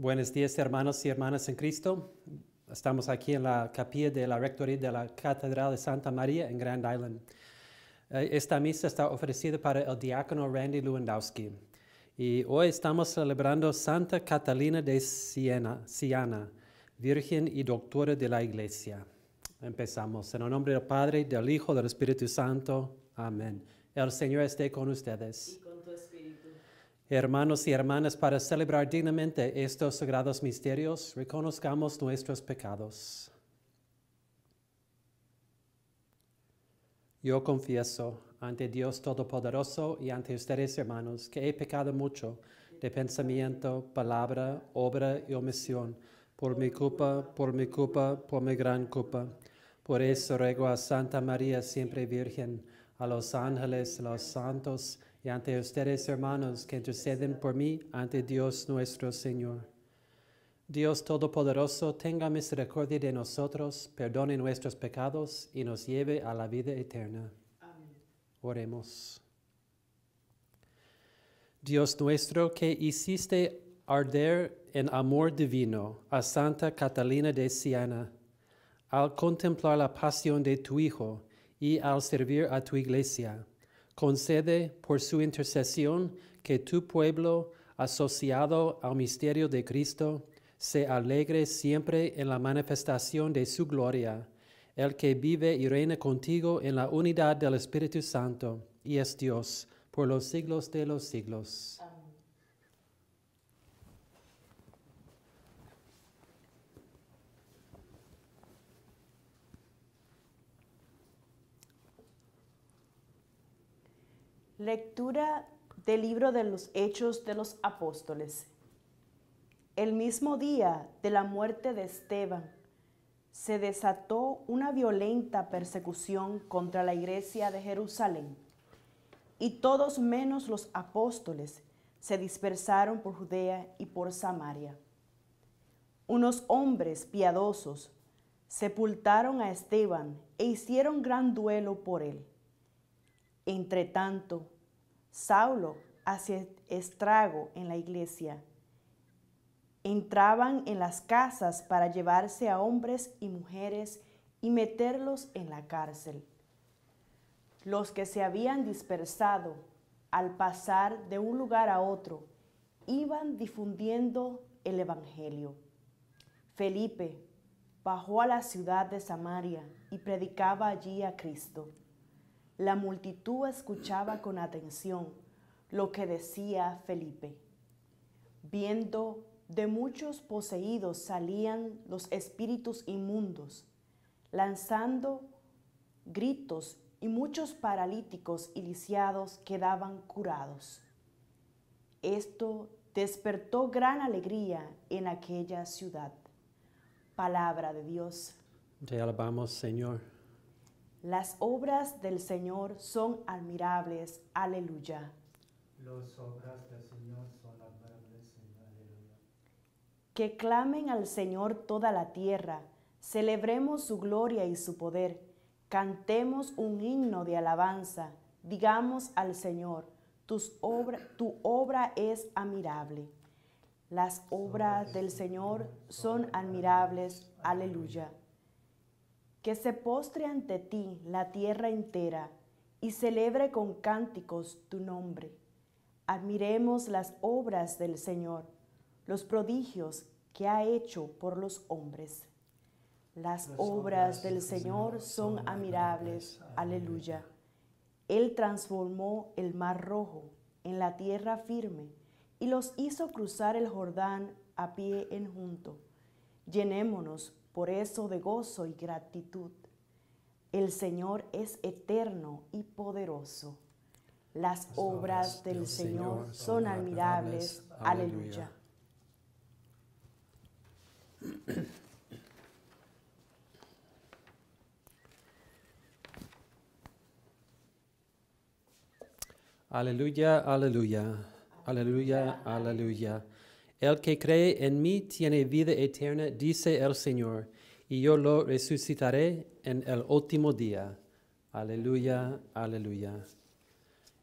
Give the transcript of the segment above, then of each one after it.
Buenos días, hermanos y hermanas en Cristo. Estamos aquí en la capilla de la Rectoría de la Catedral de Santa María en Grand Island. Eh, esta misa está ofrecida para el diácono Randy Lewandowski. Y hoy estamos celebrando Santa Catalina de Siena, Siena, Virgen y Doctora de la Iglesia. Empezamos. En el nombre del Padre, del Hijo, del Espíritu Santo. Amén. El Señor esté con ustedes. Hermanos y hermanas, para celebrar dignamente estos sagrados misterios, reconozcamos nuestros pecados. Yo confieso ante Dios Todopoderoso y ante ustedes, hermanos, que he pecado mucho de pensamiento, palabra, obra y omisión, por mi culpa, por mi culpa, por mi gran culpa. Por eso ruego a Santa María, siempre Virgen, a los ángeles, a los santos, ante ustedes, hermanos, que interceden por mí ante Dios nuestro Señor. Dios Todopoderoso, tenga misericordia de nosotros, perdone nuestros pecados y nos lleve a la vida eterna. Amén. Oremos. Dios nuestro, que hiciste arder en amor divino a Santa Catalina de Siena, al contemplar la pasión de tu Hijo y al servir a tu Iglesia Concede por su intercesión que tu pueblo, asociado al misterio de Cristo, se alegre siempre en la manifestación de su gloria, el que vive y reina contigo en la unidad del Espíritu Santo, y es Dios, por los siglos de los siglos. Lectura del libro de los Hechos de los Apóstoles. El mismo día de la muerte de Esteban, se desató una violenta persecución contra la iglesia de Jerusalén, y todos menos los apóstoles se dispersaron por Judea y por Samaria. Unos hombres piadosos sepultaron a Esteban e hicieron gran duelo por él. Entre tanto, Saulo hacía estrago en la iglesia. Entraban en las casas para llevarse a hombres y mujeres y meterlos en la cárcel. Los que se habían dispersado al pasar de un lugar a otro iban difundiendo el Evangelio. Felipe bajó a la ciudad de Samaria y predicaba allí a Cristo. La multitud escuchaba con atención lo que decía Felipe. Viendo de muchos poseídos salían los espíritus inmundos, lanzando gritos y muchos paralíticos y lisiados quedaban curados. Esto despertó gran alegría en aquella ciudad. Palabra de Dios. Te alabamos, Señor. Las obras del Señor son admirables. Aleluya. obras del Señor son Aleluya. Que clamen al Señor toda la tierra. Celebremos su gloria y su poder. Cantemos un himno de alabanza. Digamos al Señor, tus tu obra es admirable. Las obras del Señor son admirables. Aleluya que se postre ante ti la tierra entera y celebre con cánticos tu nombre. Admiremos las obras del Señor, los prodigios que ha hecho por los hombres. Las, obras, del Señor, son admirables. Aleluya. Él transformó el mar rojo en la tierra firme y los hizo cruzar el Jordán a pie en junto. Llenémonos por eso de gozo y gratitud. El Señor es eterno y poderoso. Las, obras del, Señor, son admirables. Aleluya. Aleluya, aleluya, aleluya, aleluya. El que cree en mí tiene vida eterna, dice el Señor, y yo lo resucitaré en el último día. Aleluya, aleluya.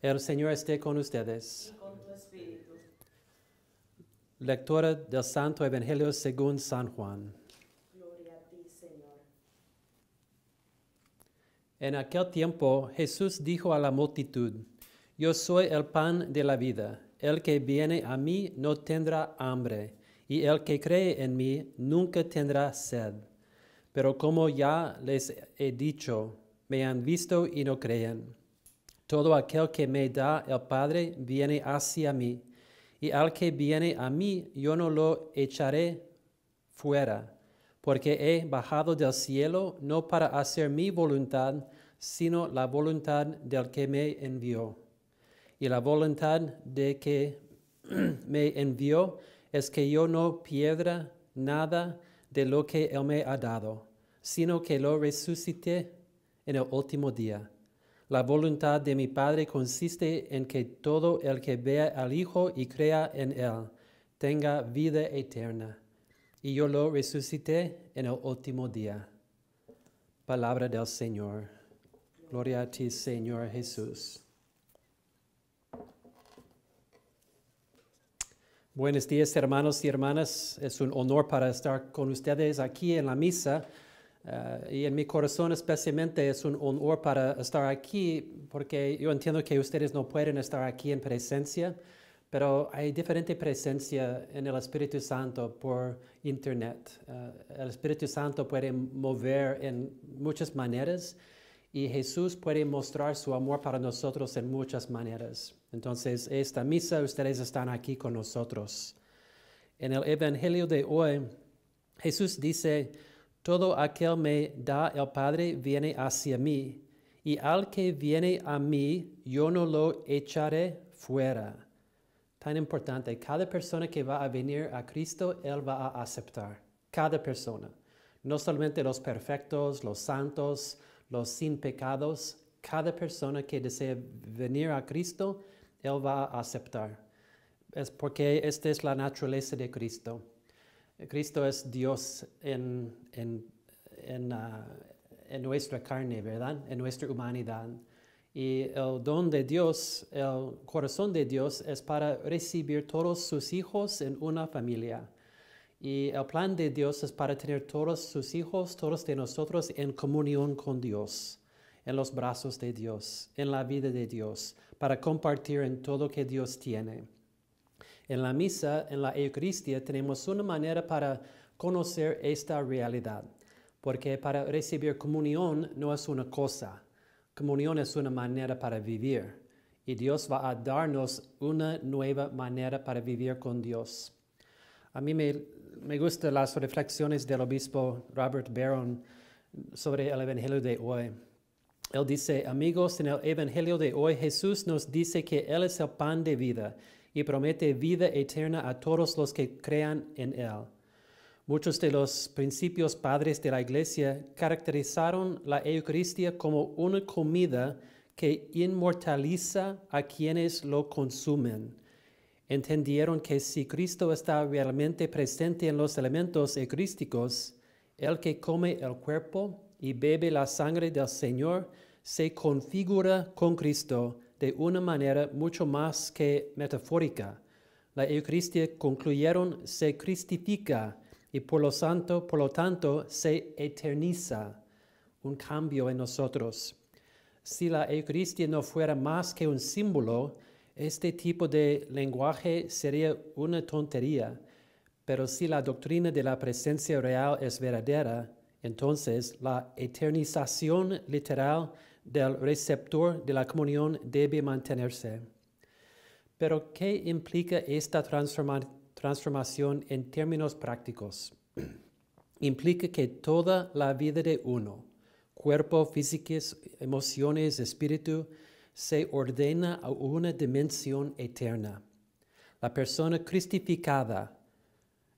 El Señor esté con ustedes. Y del Santo Evangelio según San Juan. En aquel tiempo Jesús dijo a la multitud, Yo soy el pan de la vida. El que viene a mí no tendrá hambre, y el que cree en mí nunca tendrá sed. Pero como ya les he dicho, me han visto y no creen. Todo aquel que me da el Padre viene hacia mí, y al que viene a mí yo no lo echaré fuera, porque he bajado del cielo no para hacer mi voluntad, sino la voluntad del que me envió y la voluntad de que me envió es que yo no pierda nada de lo que Él me ha dado, sino que lo resucite en el último día. La voluntad de mi Padre consiste en que todo el que vea al Hijo y crea en Él tenga vida eterna. Y yo lo resucité en el último día. Palabra del Señor. Gloria a ti, Señor Jesús. Buenos días hermanos y hermanas. Es un honor para estar con ustedes aquí en la misa. Eh, y en mi corazón especialmente es un honor para estar aquí porque yo entiendo que ustedes no pueden estar aquí en presencia, pero hay diferente presencia en el Espíritu Santo por internet. Eh, el Espíritu Santo puede mover en muchas maneras y Jesús puede mostrar su amor para nosotros en muchas maneras. Entonces, esta misa, ustedes están aquí con nosotros. En el Evangelio de hoy, Jesús dice, todo aquel me da el Padre viene hacia mí, y al que viene a mí, yo no lo echaré fuera. Tan importante, cada persona que va a venir a Cristo, Él va a aceptar. Cada persona. No solamente los perfectos, los santos, los sin pecados. Cada persona que desee venir a Cristo, él va a aceptar. Es porque esta es la naturaleza de Cristo. Cristo es Dios en, ah, en nuestra carne, ¿verdad? En nuestra humanidad. Y el don de Dios, el corazón de Dios es para recibir todos sus hijos en una familia. Y el plan de Dios es para tener todos sus hijos, todos de nosotros, en comunión con Dios en los brazos de Dios, en la vida de Dios, para compartir en todo que Dios tiene. En la misa, en la Eucaristía, tenemos una manera para conocer esta realidad, porque para recibir comunión no es una cosa, comunión es una manera para vivir, y Dios va a darnos una nueva manera para vivir con Dios. A mí me, me gustan las reflexiones del obispo Robert Barron sobre el Evangelio de hoy. Él dice, amigos, en el Evangelio de hoy Jesús nos dice que Él es el pan de vida y promete vida eterna a todos los que crean en Él. Muchos de los principios padres de la Iglesia caracterizaron la Eucaristía como una comida que inmortaliza a quienes lo consumen. Entendieron que si Cristo está realmente presente en los elementos eucarísticos, el que come el cuerpo y bebe la sangre del Señor, se configura con Cristo de una manera mucho más que metafórica. La Eucaristía concluyeron se cristifica y por lo, santo, por lo tanto se eterniza. Un cambio en nosotros. Si la Eucaristía no fuera más que un símbolo, este tipo de lenguaje sería una tontería. Pero si la doctrina de la presencia real es verdadera, entonces, la eternización literal del receptor de la comunión debe mantenerse. Pero, ¿qué implica esta transformación en términos prácticos? implica que toda la vida de uno, cuerpo, físicas, emociones, espíritu, se ordena a una dimensión eterna. La persona cristificada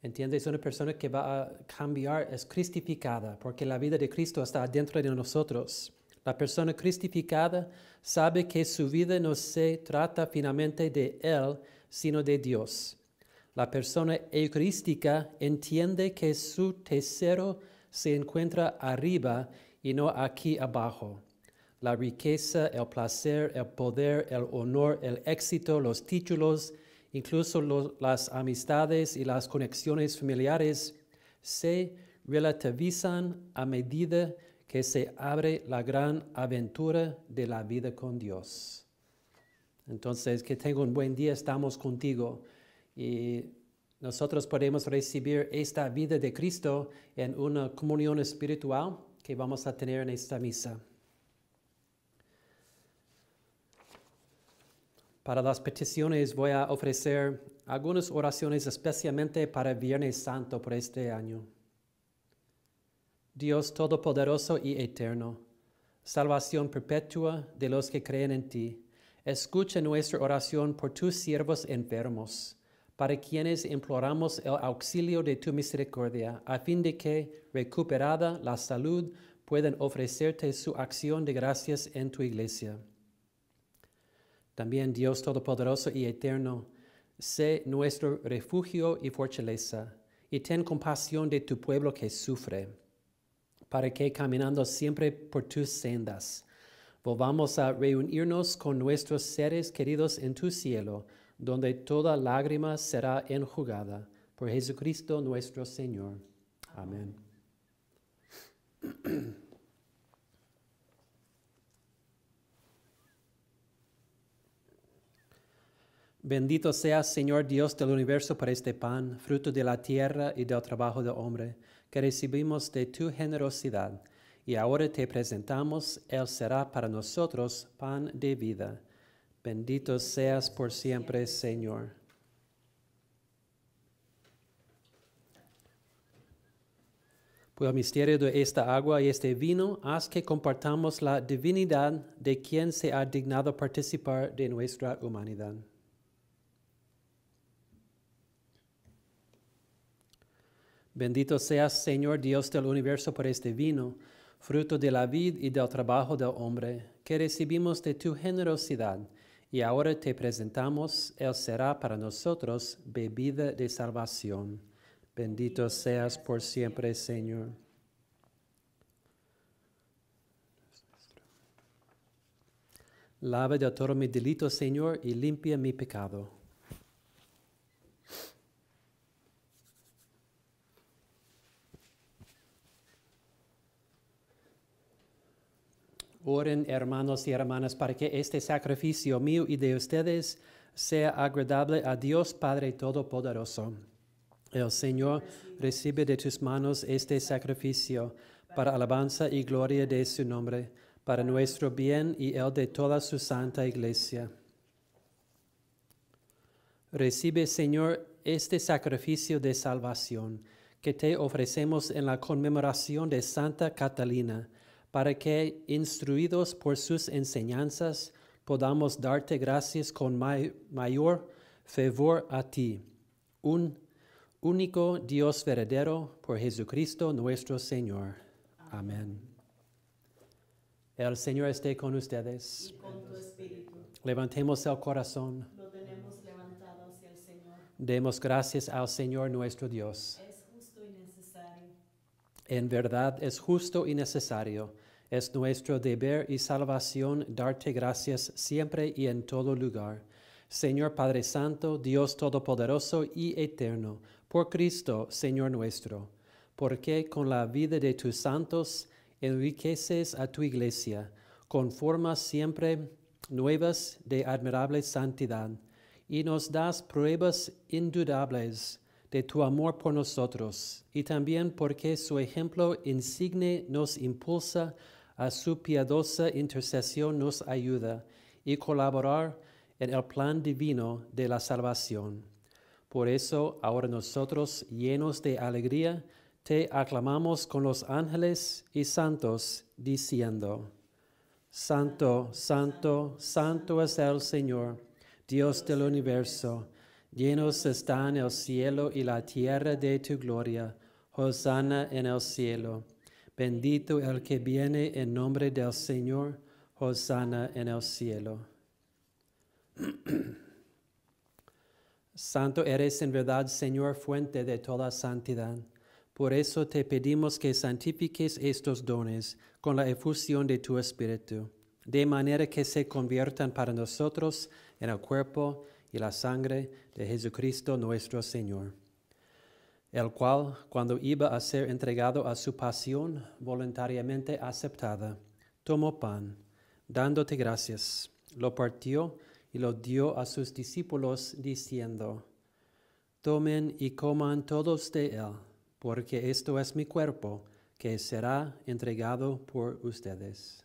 ¿Entiendes? Una persona que va a cambiar es cristificada, porque la vida de Cristo está dentro de nosotros. La persona cristificada sabe que su vida no se trata finalmente de Él, sino de Dios. La persona eucrística entiende que su tesoro se encuentra arriba y no aquí abajo. La riqueza, el placer, el poder, el honor, el éxito, los títulos, incluso las amistades y las conexiones familiares se relativizan a medida que se abre la gran aventura de la vida con Dios. Entonces, que tenga un buen día, estamos contigo y nosotros podemos recibir esta vida de Cristo en una comunión espiritual que vamos a tener en esta misa. Para las peticiones voy a ofrecer algunas oraciones especialmente para Viernes Santo por este año. Dios Todopoderoso y Eterno, salvación perpetua de los que creen en ti, escucha nuestra oración por tus siervos enfermos, para quienes imploramos el auxilio de tu misericordia, a fin de que, recuperada la salud, puedan ofrecerte su acción de gracias en tu iglesia también Dios Todopoderoso y Eterno, sé nuestro refugio y fortaleza, y ten compasión de tu pueblo que sufre, para que caminando siempre por tus sendas, volvamos a reunirnos con nuestros seres queridos en tu cielo, donde toda lágrima será enjugada, por Jesucristo nuestro Señor. Amén. Bendito seas, Señor Dios del universo, por este pan, fruto de la tierra y del trabajo del hombre, que recibimos de tu generosidad, y ahora te presentamos, Él será para nosotros pan de vida. Bendito seas por siempre, Señor. Por pues el misterio de esta agua y este vino, haz que compartamos la divinidad de quien se ha dignado participar de nuestra humanidad. Bendito seas, Señor Dios del universo, por este vino, fruto de la vid y del trabajo del hombre, que recibimos de tu generosidad, y ahora te presentamos, Él será para nosotros bebida de salvación. Bendito seas por siempre, Señor. Lava de todo mi delito, Señor, y limpia mi pecado. Oren, hermanos y hermanas, para que este sacrificio mío y de ustedes sea agradable a Dios Padre Todopoderoso. El Señor recibe de tus manos este sacrificio para alabanza y gloria de su nombre, para nuestro bien y el de toda su santa iglesia. Recibe, Señor, este sacrificio de salvación que te ofrecemos en la conmemoración de Santa Catalina para que, instruidos por sus enseñanzas, podamos darte gracias con mayor favor a ti, un único Dios verdadero, por Jesucristo nuestro Señor. Amén. El Señor esté con ustedes. con tu espíritu. Levantemos el corazón. tenemos levantado el Demos gracias al Señor nuestro Dios. En verdad es justo y necesario, es nuestro deber y salvación darte gracias siempre y en todo lugar. Señor Padre Santo, Dios Todopoderoso y Eterno, por Cristo, Señor nuestro, porque con la vida de tus santos enriqueces a tu iglesia, con formas siempre nuevas de admirable santidad, y nos das pruebas indudables de tu amor por nosotros y también porque su ejemplo insigne nos impulsa a su piadosa intercesión nos ayuda y colaborar en el plan divino de la salvación. Por eso, ahora nosotros, llenos de alegría, te aclamamos con los ángeles y santos, diciendo, Santo, santo, santo es el Señor, Dios del universo Llenos están el cielo y la tierra de tu gloria. Hosanna en el cielo. Bendito el que viene en nombre del Señor. Hosanna en el cielo. Santo eres en verdad, Señor, fuente de toda santidad. Por eso te pedimos que santifiques estos dones con la efusión de tu Espíritu, de manera que se conviertan para nosotros en el cuerpo y la sangre de Jesucristo nuestro Señor, el cual, cuando iba a ser entregado a su pasión voluntariamente aceptada, tomó pan, dándote gracias, lo partió y lo dio a sus discípulos, diciendo, Tomen y coman todos de él, porque esto es mi cuerpo, que será entregado por ustedes.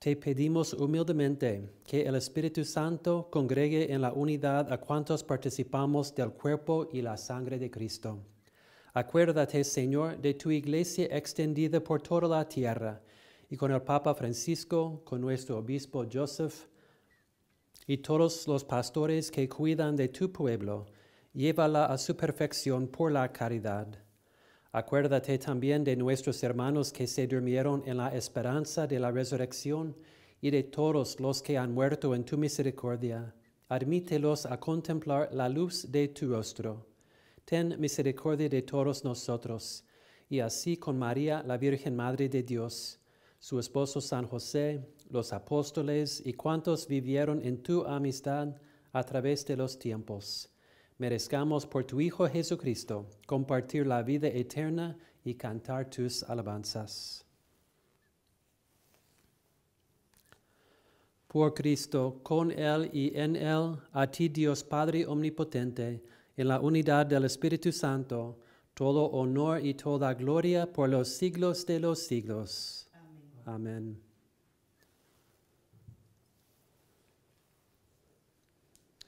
te pedimos humildemente que el Espíritu Santo congregue en la unidad a cuantos participamos del cuerpo y la sangre de Cristo. Acuérdate, Señor, de tu iglesia extendida por toda la tierra, y con el Papa Francisco, con nuestro obispo Joseph, y todos los pastores que cuidan de tu pueblo, llévala a su perfección por la caridad Acuérdate también de nuestros hermanos que se durmieron en la esperanza de la resurrección y de todos los que han muerto en tu misericordia. Admítelos a contemplar la luz de tu rostro. Ten misericordia de todos nosotros, y así con María, la Virgen Madre de Dios, su esposo San José, los apóstoles y cuantos vivieron en tu amistad a través de los tiempos merezcamos por tu Hijo Jesucristo compartir la vida eterna y cantar tus alabanzas. Por Cristo, con Él y en Él, a ti Dios Padre Omnipotente, en la unidad del Espíritu Santo, todo honor y toda gloria por los siglos de los siglos. Amén. Amén.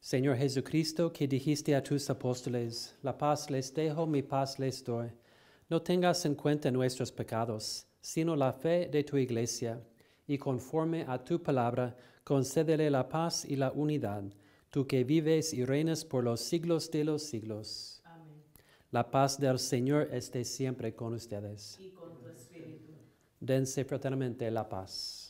Señor Jesucristo, que dijiste a tus apóstoles, la paz les dejo, mi paz les doy. No tengas en cuenta nuestros pecados, sino la fe de tu iglesia, y conforme a tu palabra, concédele la paz y la unidad, tú que vives y reinas por los siglos de los siglos. La paz del Señor esté siempre con ustedes. Y con tu espíritu. Dense fraternamente la paz.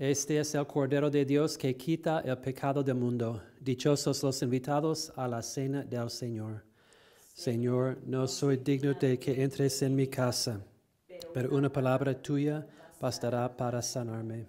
Este es el Cordero de Dios que quita el pecado del mundo. Dichosos los invitados a la cena del Señor. Señor, no soy digno de que entres en mi casa, pero una palabra tuya bastará para sanarme.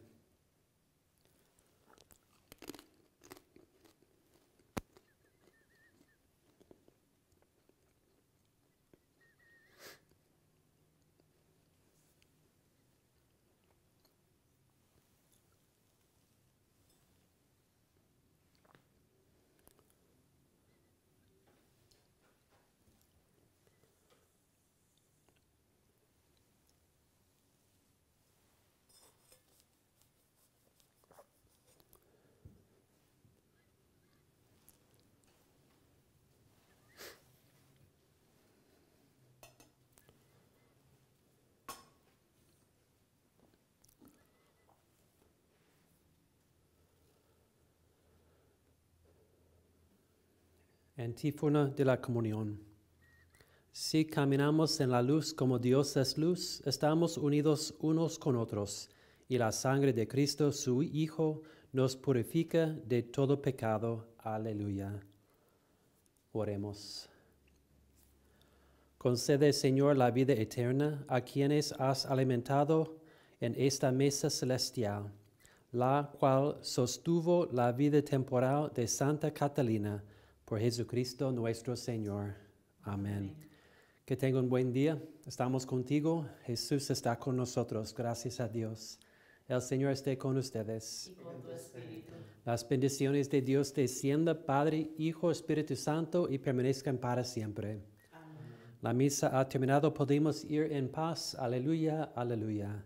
antífona de la comunión. Si caminamos en la luz como Dios es luz, estamos unidos unos con otros, y la sangre de Cristo, su Hijo, nos purifica de todo pecado. Aleluya. Oremos. Concede, Señor, la vida eterna a quienes has alimentado en esta mesa celestial, la cual sostuvo la vida temporal de Santa Catalina, por Jesucristo nuestro Señor. Amén. Que tenga un buen día. Estamos contigo. Jesús está con nosotros. Gracias a Dios. El Señor esté con ustedes. Y con tu espíritu. Las bendiciones de Dios descienda, Padre, Hijo, Espíritu Santo, y permanezcan para siempre. La misa ha terminado. Podemos ir en paz. Aleluya, aleluya.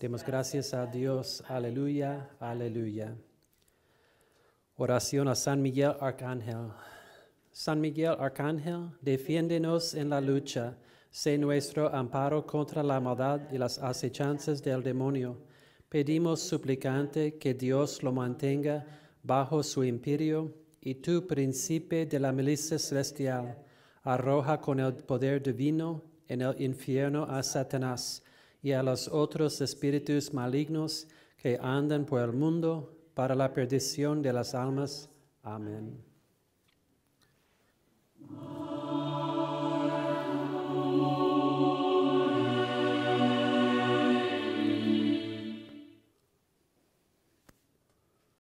Demos, gracias a Dios. Aleluya, aleluya. Oración a San Miguel Arcángel. San Miguel Arcángel, defiéndenos en la lucha, sé nuestro amparo contra la maldad y las acechanzas del demonio. Pedimos suplicante que Dios lo mantenga bajo su imperio y tú, príncipe de la milicia celestial, arroja con el poder divino en el infierno a Satanás y a los otros espíritus malignos que andan por el mundo para la perdición de las almas. Amén. Oh.